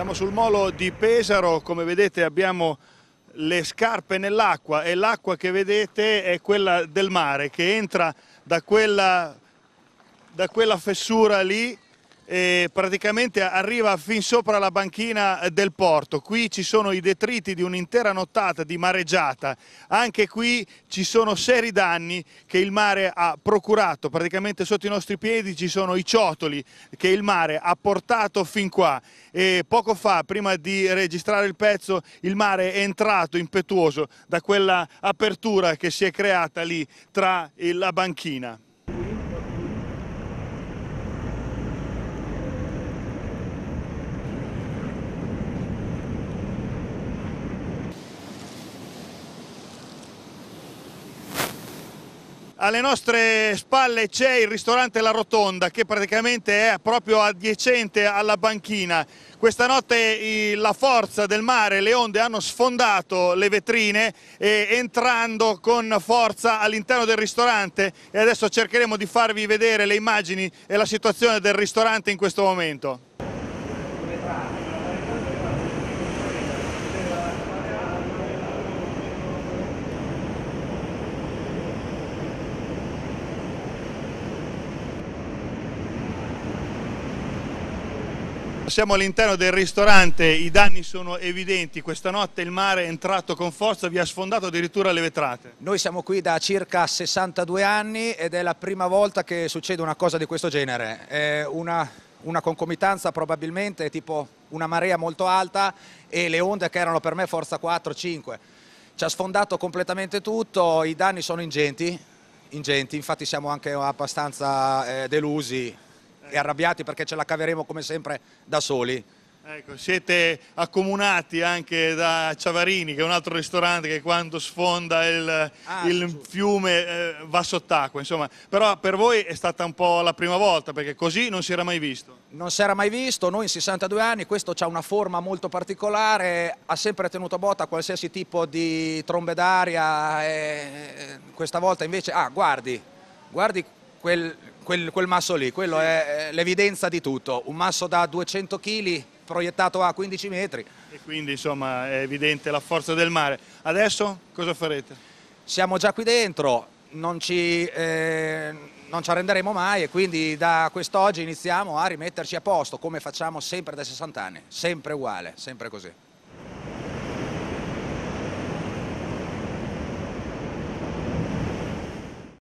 Siamo sul molo di Pesaro, come vedete abbiamo le scarpe nell'acqua e l'acqua che vedete è quella del mare che entra da quella, da quella fessura lì e praticamente arriva fin sopra la banchina del porto. Qui ci sono i detriti di un'intera nottata di mareggiata. Anche qui ci sono seri danni che il mare ha procurato. Praticamente sotto i nostri piedi ci sono i ciotoli che il mare ha portato fin qua. E poco fa, prima di registrare il pezzo, il mare è entrato impetuoso da quella apertura che si è creata lì tra la banchina. Alle nostre spalle c'è il ristorante La Rotonda che praticamente è proprio adiacente alla banchina. Questa notte la forza del mare, le onde hanno sfondato le vetrine entrando con forza all'interno del ristorante e adesso cercheremo di farvi vedere le immagini e la situazione del ristorante in questo momento. Siamo all'interno del ristorante, i danni sono evidenti, questa notte il mare è entrato con forza, vi ha sfondato addirittura le vetrate. Noi siamo qui da circa 62 anni ed è la prima volta che succede una cosa di questo genere, è una, una concomitanza probabilmente, tipo una marea molto alta e le onde che erano per me forza 4-5. Ci ha sfondato completamente tutto, i danni sono ingenti, ingenti infatti siamo anche abbastanza eh, delusi e arrabbiati perché ce la caveremo come sempre da soli. Ecco, siete accomunati anche da Ciavarini, che è un altro ristorante che quando sfonda il, ah, il fiume eh, va sott'acqua, insomma. Però per voi è stata un po' la prima volta, perché così non si era mai visto. Non si era mai visto, noi in 62 anni, questo ha una forma molto particolare, ha sempre tenuto botta qualsiasi tipo di trombe d'aria, E eh, questa volta invece, ah guardi, guardi quel, quel, quel masso lì, quello sì. è l'evidenza di tutto, un masso da 200 kg proiettato a 15 metri. E quindi insomma è evidente la forza del mare. Adesso cosa farete? Siamo già qui dentro, non ci, eh, non ci arrenderemo mai e quindi da quest'oggi iniziamo a rimetterci a posto come facciamo sempre da 60 anni, sempre uguale, sempre così.